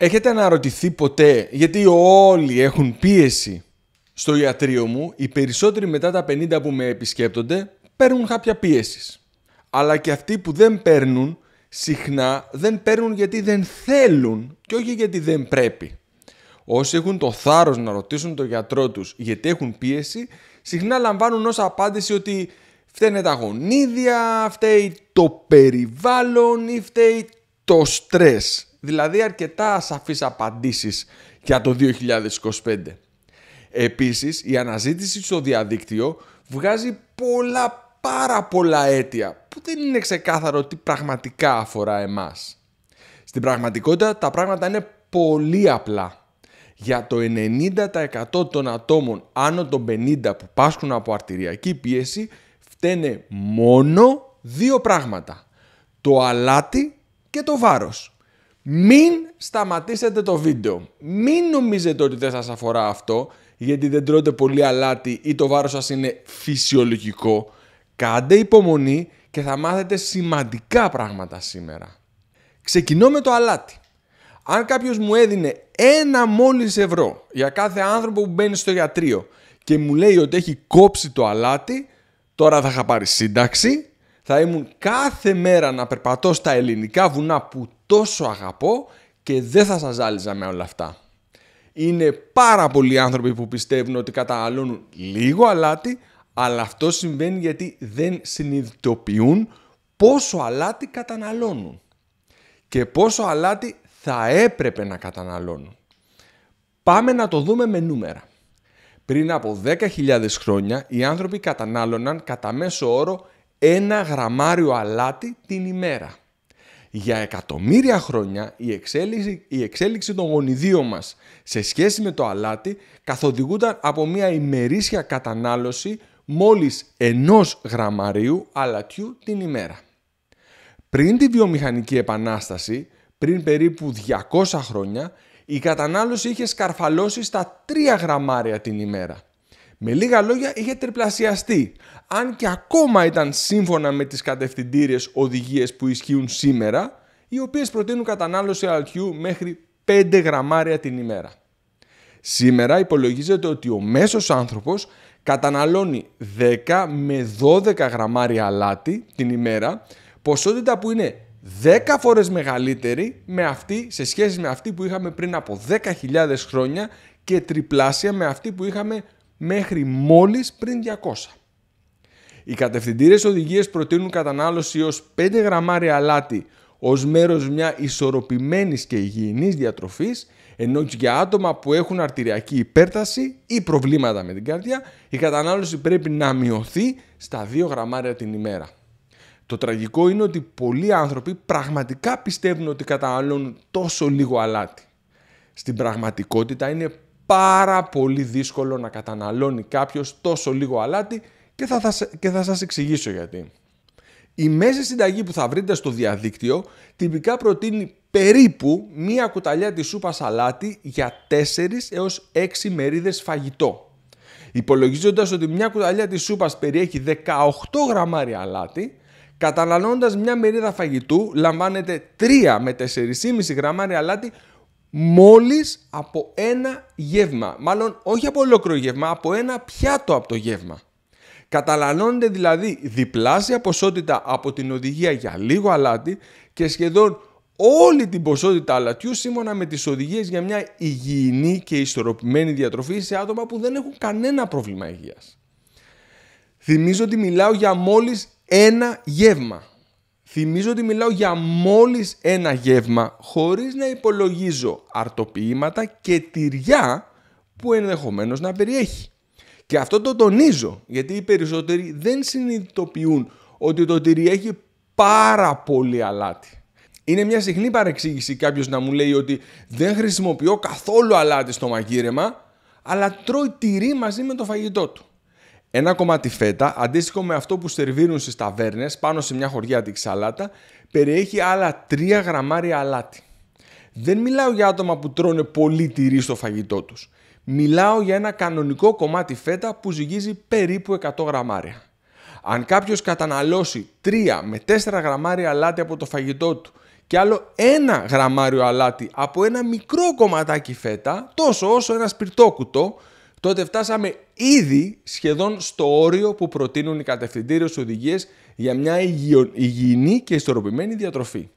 Έχετε αναρωτηθεί ποτέ, γιατί όλοι έχουν πίεση στο ιατρείο μου, οι περισσότεροι μετά τα 50 που με επισκέπτονται παίρνουν κάποια πίεσης. Αλλά και αυτοί που δεν παίρνουν, συχνά δεν παίρνουν γιατί δεν θέλουν και όχι γιατί δεν πρέπει. Όσοι έχουν το θάρρος να ρωτήσουν τον γιατρό τους γιατί έχουν πίεση, συχνά λαμβάνουν ως απάντηση ότι φταίνε τα γονίδια, φταίει το περιβάλλον ή φταίει το στρες δηλαδή αρκετά ασαφείς απαντήσεις για το 2025. Επίσης, η αναζήτηση στο διαδίκτυο βγάζει πολλά πάρα πολλά αίτια που δεν είναι ξεκάθαρο τι πραγματικά αφορά εμάς. Στην πραγματικότητα τα πράγματα είναι πολύ απλά. Για το 90% των ατόμων άνω των 50 που πάσχουν από αρτηριακή πίεση φταίνε μόνο δύο πράγματα. Το αλάτι και το βάρος. Μην σταματήσετε το βίντεο. Μην νομίζετε ότι δεν σας αφορά αυτό, γιατί δεν τρώτε πολύ αλάτι ή το βάρος σας είναι φυσιολογικό. Κάντε υπομονή και θα μάθετε σημαντικά πράγματα σήμερα. Ξεκινώ με το αλάτι. Αν κάποιος μου έδινε ένα μόλις ευρώ για κάθε άνθρωπο που μπαίνει στο γιατρείο και μου λέει ότι έχει κόψει το αλάτι, τώρα θα είχα πάρει σύνταξη, θα ήμουν κάθε μέρα να περπατώ στα ελληνικά βουνά που τόσο αγαπώ και δεν θα σας ζάλιζα με όλα αυτά. Είναι πάρα πολλοί άνθρωποι που πιστεύουν ότι καταναλώνουν λίγο αλάτι, αλλά αυτό συμβαίνει γιατί δεν συνειδητοποιούν πόσο αλάτι καταναλώνουν και πόσο αλάτι θα έπρεπε να καταναλώνουν. Πάμε να το δούμε με νούμερα. Πριν από 10.000 χρόνια οι άνθρωποι κατανάλωναν κατά μέσο όρο ένα γραμμάριο αλάτι την ημέρα. Για εκατομμύρια χρόνια η εξέλιξη, η εξέλιξη των γονιδίων μας σε σχέση με το αλάτι καθοδηγούνταν από μια ημερήσια κατανάλωση μόλις ενός γραμμαρίου αλατιού την ημέρα. Πριν τη βιομηχανική επανάσταση, πριν περίπου 200 χρόνια, η κατανάλωση είχε σκαρφαλώσει στα 3 γραμμάρια την ημέρα. Με λίγα λόγια είχε τριπλασιαστεί. Αν και ακόμα ήταν σύμφωνα με τις κατευθυντήριες οδηγίες που ισχύουν σήμερα, οι οποίες προτείνουν κατανάλωση αλκιού μέχρι 5 γραμμάρια την ημέρα. Σήμερα υπολογίζεται ότι ο μέσος άνθρωπος καταναλώνει 10 με 12 γραμμάρια αλάτι την ημέρα, ποσότητα που είναι 10 φορές μεγαλύτερη με αυτή, σε σχέση με αυτή που είχαμε πριν από 10.000 χρόνια και τριπλάσια με αυτή που είχαμε μέχρι μόλις πριν 200. Οι κατευθυντήρες οδηγίες προτείνουν κατανάλωση ως 5 γραμμάρια αλάτι ως μέρος μια ισορροπημένης και υγιεινής διατροφής, ενώ για άτομα που έχουν αρτηριακή υπέρταση ή προβλήματα με την καρδιά, η κατανάλωση πρέπει να μειωθεί στα 2 γραμμάρια την ημέρα. Το τραγικό είναι ότι πολλοί άνθρωποι πραγματικά πιστεύουν ότι καταναλώνουν τόσο λίγο αλάτι. Στην πραγματικότητα είναι πάρα πολύ δύσκολο να καταναλώνει κάποιος τόσο λίγο αλάτι και θα, θα, και θα σας εξηγήσω γιατί. Η μέση συνταγή που θα βρείτε στο διαδίκτυο τυπικά προτείνει περίπου μία κουταλιά της σούπας αλάτι για 4 έως 6 μερίδες φαγητό. Υπολογίζοντας ότι μια κουταλιά της σούπας περιέχει 18 γραμμάρια αλάτι, καταναλώνοντας μια μερίδα φαγητού λαμβάνεται 3 με 4,5 γραμμάρια αλάτι μόλις από ένα γεύμα. Μάλλον όχι από ολόκληρο γεύμα, από ένα πιάτο από το γεύμα. Καταλανώνεται δηλαδή διπλάσια ποσότητα από την οδηγία για λίγο αλάτι και σχεδόν όλη την ποσότητα αλατιού σύμφωνα με τις οδηγίες για μια υγιεινή και ισορροπημένη διατροφή σε άτομα που δεν έχουν κανένα πρόβλημα υγείας. Θυμίζω ότι μιλάω για μόλις ένα γεύμα. Θυμίζω ότι μιλάω για μόλις ένα γεύμα χωρίς να υπολογίζω αρτοποιήματα και τυριά που ενδεχομένως να περιέχει. Και αυτό το τονίζω γιατί οι περισσότεροι δεν συνειδητοποιούν ότι το τυρί έχει πάρα πολύ αλάτι. Είναι μια συχνή παρεξήγηση κάποιος να μου λέει ότι δεν χρησιμοποιώ καθόλου αλάτι στο μαγείρεμα αλλά τρώει τυρί μαζί με το φαγητό του ένα κομμάτι φέτα, αντίστοιχο με αυτό που σερβίρουν στις ταβέρνες πάνω σε μια χωριάτικη σαλάτα, περιέχει άλλα 3 γραμμάρια αλάτι. Δεν μιλάω για άτομα που τρώνε πολύ τυρί στο φαγητό τους. Μιλάω για ένα κανονικό κομμάτι φέτα που ζυγίζει περίπου 100 γραμμάρια. Αν κάποιος καταναλώσει 3 με 4 γραμμάρια αλάτι από το φαγητό του και άλλο 1 γραμμάριο αλάτι από ένα μικρό κομματάκι φέτα, τόσο όσο ένα σπιρτόκουτο, τότε φτάσαμε ήδη σχεδόν στο όριο που προτείνουν οι κατευθυντήριες οδηγίες για μια υγιεινή και ιστορροπημένη διατροφή.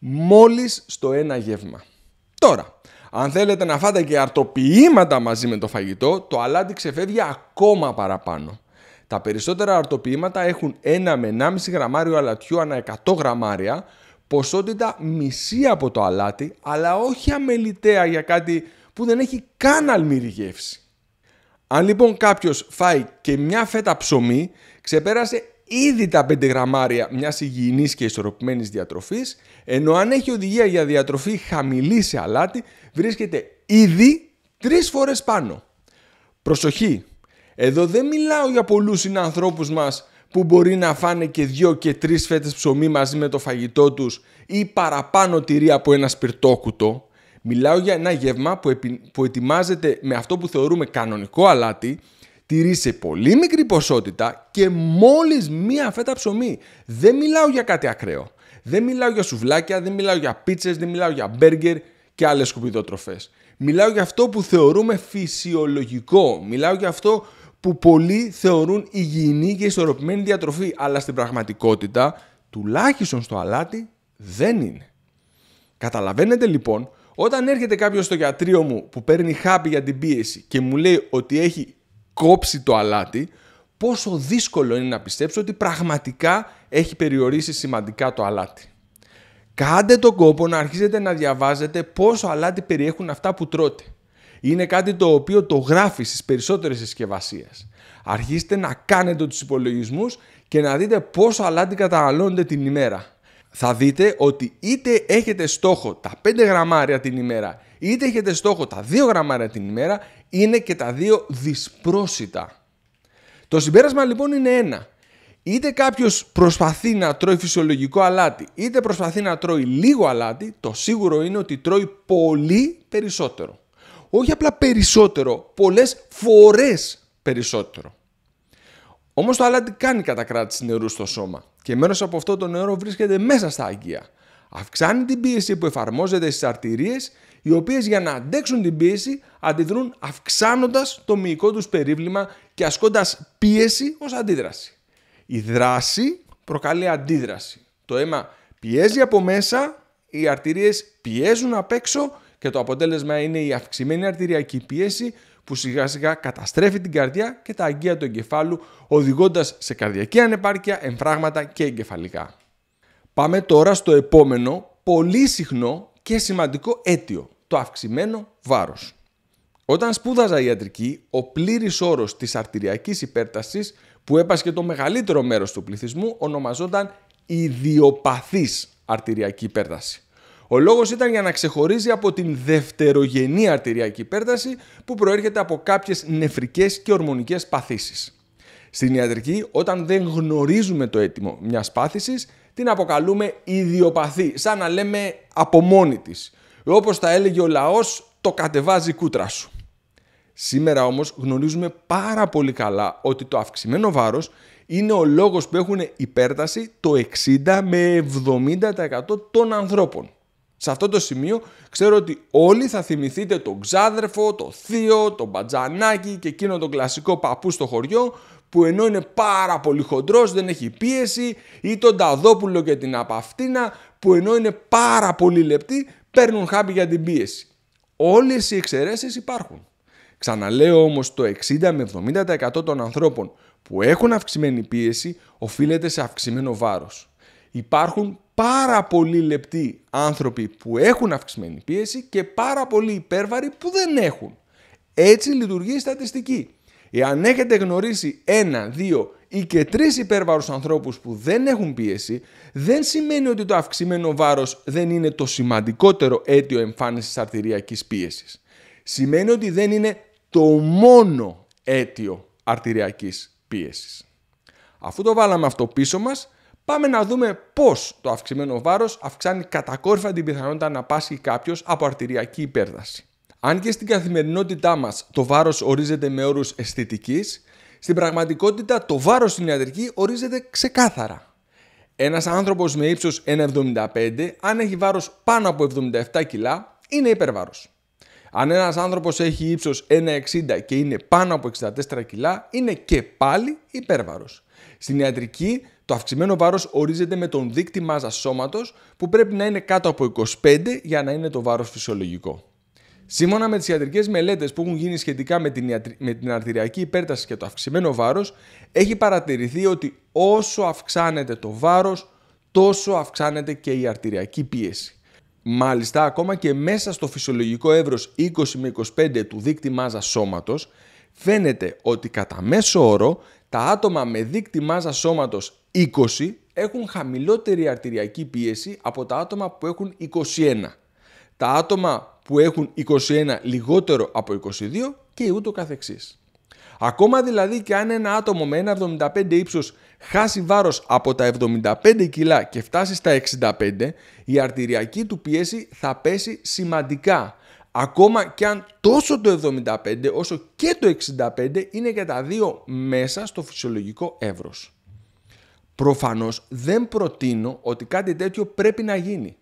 Μόλις στο ένα γεύμα. Τώρα, αν θέλετε να φάτε και αρτοποιήματα μαζί με το φαγητό, το αλάτι ξεφεύγει ακόμα παραπάνω. Τα περισσότερα αρτοποιήματα έχουν 1 με 1,5 γραμμάριο αλατιού ανά 100 γραμμάρια, ποσότητα μισή από το αλάτι, αλλά όχι αμεληταία για κάτι που δεν έχει καν αλμύρη γεύση. Αν λοιπόν κάποιος φάει και μια φέτα ψωμί, ξεπέρασε ήδη τα 5 γραμμάρια μιας υγιεινής και ισορροπημένης διατροφής, ενώ αν έχει οδηγία για διατροφή χαμηλή σε αλάτι, βρίσκεται ήδη 3 φορές πάνω. Προσοχή! Εδώ δεν μιλάω για πολλούς συνανθρώπους μας που μπορεί να φάνε και δύο και τρεις φέτες ψωμί μαζί με το φαγητό τους ή παραπάνω τυρί από ένα σπιρτόκουτο. Μιλάω για ένα γεύμα που, επι... ετοιμάζεται με αυτό που θεωρούμε κανονικό αλάτι, τυρί σε πολύ μικρή ποσότητα και μόλις μία φέτα ψωμί. Δεν μιλάω για κάτι ακραίο. Δεν μιλάω για σουβλάκια, δεν μιλάω για πίτσες, δεν μιλάω για μπέργκερ και άλλες σκουπιδότροφες. Μιλάω για αυτό που θεωρούμε φυσιολογικό. Μιλάω για αυτό που πολλοί θεωρούν υγιεινή και ισορροπημένη διατροφή, αλλά στην πραγματικότητα, τουλάχιστον στο αλάτι, δεν είναι. Καταλαβαίνετε λοιπόν όταν έρχεται κάποιος στο γιατρίο μου που παίρνει χάπι για την πίεση και μου λέει ότι έχει κόψει το αλάτι, πόσο δύσκολο είναι να πιστέψω ότι πραγματικά έχει περιορίσει σημαντικά το αλάτι. Κάντε τον κόπο να αρχίσετε να διαβάζετε πόσο αλάτι περιέχουν αυτά που τρώτε. Είναι κάτι το οποίο το γράφει στις περισσότερες συσκευασίες. Αρχίστε να κάνετε τους υπολογισμούς και να δείτε πόσο αλάτι καταναλώνετε την ημέρα θα δείτε ότι είτε έχετε στόχο τα 5 γραμμάρια την ημέρα, είτε έχετε στόχο τα 2 γραμμάρια την ημέρα, είναι και τα δύο δυσπρόσιτα. Το συμπέρασμα λοιπόν είναι ένα. Είτε κάποιος προσπαθεί να τρώει φυσιολογικό αλάτι, είτε προσπαθεί να τρώει λίγο αλάτι, το σίγουρο είναι ότι τρώει πολύ περισσότερο. Όχι απλά περισσότερο, πολλές φορές περισσότερο. Όμως το αλάτι κάνει κατακράτηση νερού στο σώμα και μέρος από αυτό το νερό βρίσκεται μέσα στα αγκία. Αυξάνει την πίεση που εφαρμόζεται στις αρτηρίες, οι οποίες για να αντέξουν την πίεση αντιδρούν αυξάνοντας το μυϊκό τους περίβλημα και ασκώντας πίεση ως αντίδραση. Η δράση προκαλεί αντίδραση. Το αίμα πιέζει από μέσα, οι αρτηρίες πιέζουν απ' έξω και το αποτέλεσμα είναι η αυξημένη αρτηριακή πίεση που σιγά σιγά καταστρέφει την καρδιά και τα αγκία του εγκεφάλου, οδηγώντας σε καρδιακή ανεπάρκεια, εμφράγματα και εγκεφαλικά. Πάμε τώρα στο επόμενο, πολύ συχνό και σημαντικό αίτιο, το αυξημένο βάρος. Όταν σπούδαζα ιατρική, ο πλήρης όρος της αρτηριακής υπέρτασης που έπασχε το μεγαλύτερο μέρος του πληθυσμού ονομαζόταν ιδιοπαθής αρτηριακή υπέρταση. Ο λόγος ήταν για να ξεχωρίζει από την δευτερογενή αρτηριακή υπέρταση που προέρχεται από κάποιες νεφρικές και ορμονικές παθήσεις. Στην ιατρική, όταν δεν γνωρίζουμε το αίτημο μιας πάθησης, την αποκαλούμε ιδιοπαθή, σαν να λέμε από μόνη της. Όπως τα έλεγε ο λαός, το κατεβάζει κούτρα σου. Σήμερα όμως γνωρίζουμε πάρα πολύ καλά ότι το αυξημένο βάρος είναι ο λόγος που έχουν υπέρταση το 60 με 70% των ανθρώπων. Σε αυτό το σημείο ξέρω ότι όλοι θα θυμηθείτε τον ξάδερφο, το θείο, τον μπατζανάκι και εκείνο τον κλασικό παππού στο χωριό που ενώ είναι πάρα πολύ χοντρός δεν έχει πίεση ή τον ταδόπουλο και την απαυτίνα που ενώ είναι πάρα πολύ λεπτοί παίρνουν χάπι για την πίεση. Όλες οι εξαιρέσεις υπάρχουν. Ξαναλέω όμως το 60 με 70% των ανθρώπων που έχουν αυξημένη πίεση οφείλεται σε αυξημένο βάρος. Υπάρχουν πάρα πολύ λεπτοί άνθρωποι που έχουν αυξημένη πίεση και πάρα πολύ υπέρβαροι που δεν έχουν. Έτσι λειτουργεί η στατιστική. Εάν έχετε γνωρίσει ένα, δύο ή και τρεις υπέρβαρους ανθρώπους που δεν έχουν πίεση, δεν σημαίνει ότι το αυξημένο βάρος δεν είναι το σημαντικότερο αίτιο εμφάνισης αρτηριακής πίεσης. Σημαίνει ότι δεν είναι το μόνο αίτιο αρτηριακής πίεσης. Αφού το βάλαμε αυτό πίσω μας, Πάμε να δούμε πώς το αυξημένο βάρος αυξάνει κατακόρυφα την πιθανότητα να πάσει κάποιος από αρτηριακή υπέρδαση. Αν και στην καθημερινότητά μας το βάρος ορίζεται με όρους αισθητικής, στην πραγματικότητα το βάρος στην ιατρική ορίζεται ξεκάθαρα. Ένας άνθρωπος με ύψος 1,75, αν έχει βάρος πάνω από 77 κιλά, είναι υπερβάρος. Αν ένας άνθρωπος έχει ύψος 1,60 και είναι πάνω από 64 κιλά, είναι και πάλι υπέρβαρος. Στην ιατρική, το αυξημένο βάρος ορίζεται με τον δείκτη μάζας σώματος που πρέπει να είναι κάτω από 25 για να είναι το βάρος φυσιολογικό. Σύμφωνα με τις ιατρικές μελέτες που έχουν γίνει σχετικά με την, με την αρτηριακή υπέρταση και το αυξημένο βάρος, έχει παρατηρηθεί ότι όσο αυξάνεται το βάρος, τόσο αυξάνεται και η αρτηριακή πίεση. Μάλιστα, ακόμα και μέσα στο φυσιολογικό εύρος 20 με 25 του δείκτη μάζας σώματος, φαίνεται ότι κατά μέσο όρο τα άτομα με δείκτη μάζας σώματος 20 έχουν χαμηλότερη αρτηριακή πίεση από τα άτομα που έχουν 21. Τα άτομα που έχουν 21 λιγότερο από 22 και ούτω καθεξής. Ακόμα δηλαδή και αν ένα άτομο με 1,75 ύψος χάσει βάρος από τα 75 κιλά και φτάσει στα 65, η αρτηριακή του πίεση θα πέσει σημαντικά. Ακόμα και αν τόσο το 75 όσο και το 65 είναι για τα δύο μέσα στο φυσιολογικό εύρος. Προφανώς δεν προτείνω ότι κάτι τέτοιο πρέπει να γίνει.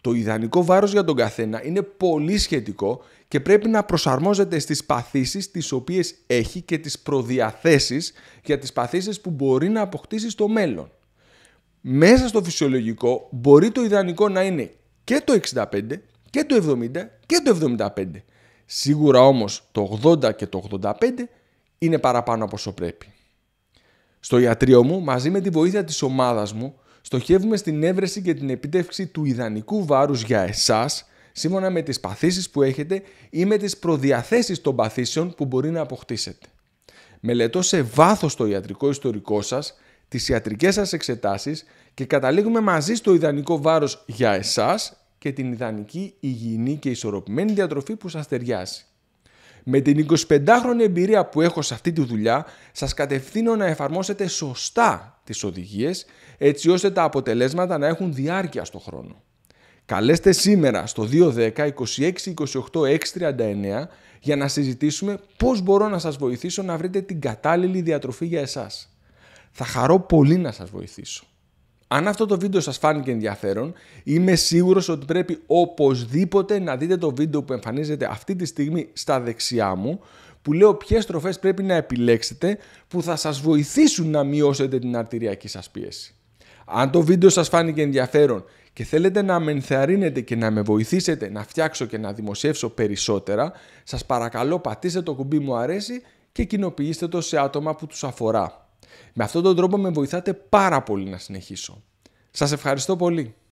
Το ιδανικό βάρος για τον καθένα είναι πολύ σχετικό και πρέπει να προσαρμόζεται στις παθήσεις τις οποίες έχει και τις προδιαθέσεις για τις παθήσεις που μπορεί να αποκτήσει στο μέλλον. Μέσα στο φυσιολογικό μπορεί το ιδανικό να είναι και το 65 και το 70 και το 75. Σίγουρα όμως το 80 και το 85 είναι παραπάνω από όσο πρέπει. Στο ιατρείο μου, μαζί με τη βοήθεια της ομάδας μου, στοχεύουμε στην έβρεση και την επίτευξη του ιδανικού βάρους για εσάς σύμφωνα με τις παθήσεις που έχετε ή με τις προδιαθέσεις των παθήσεων που μπορεί να αποκτήσετε. Μελετώ σε βάθος το ιατρικό ιστορικό σας, τις ιατρικές σας εξετάσεις και καταλήγουμε μαζί στο ιδανικό βάρος για εσάς και την ιδανική υγιεινή και ισορροπημένη διατροφή που σας ταιριάζει. Με την 25χρονη εμπειρία που έχω σε αυτή τη δουλειά, σας κατευθύνω να εφαρμόσετε σωστά τις οδηγίες, έτσι ώστε τα αποτελέσματα να έχουν διάρκεια στο χρόνο. Καλέστε σήμερα στο 210-26-28-639 για να συζητήσουμε πώς μπορώ να σας βοηθήσω να βρείτε την κατάλληλη διατροφή για εσάς. Θα χαρώ πολύ να σας βοηθήσω. Αν αυτό το βίντεο σας φάνηκε ενδιαφέρον, είμαι σίγουρος ότι πρέπει οπωσδήποτε να δείτε το βίντεο που εμφανίζεται αυτή τη στιγμή στα δεξιά μου, που λέω ποιες τροφές πρέπει να επιλέξετε που θα σας βοηθήσουν να μειώσετε την αρτηριακή σας πίεση. Αν το βίντεο σας φάνηκε ενδιαφέρον και θέλετε να με ενθαρρύνετε και να με βοηθήσετε να φτιάξω και να δημοσιεύσω περισσότερα, σας παρακαλώ πατήστε το κουμπί μου αρέσει και κοινοποιήστε το σε άτομα που τους αφορά. Με αυτόν τον τρόπο με βοηθάτε πάρα πολύ να συνεχίσω. Σας ευχαριστώ πολύ.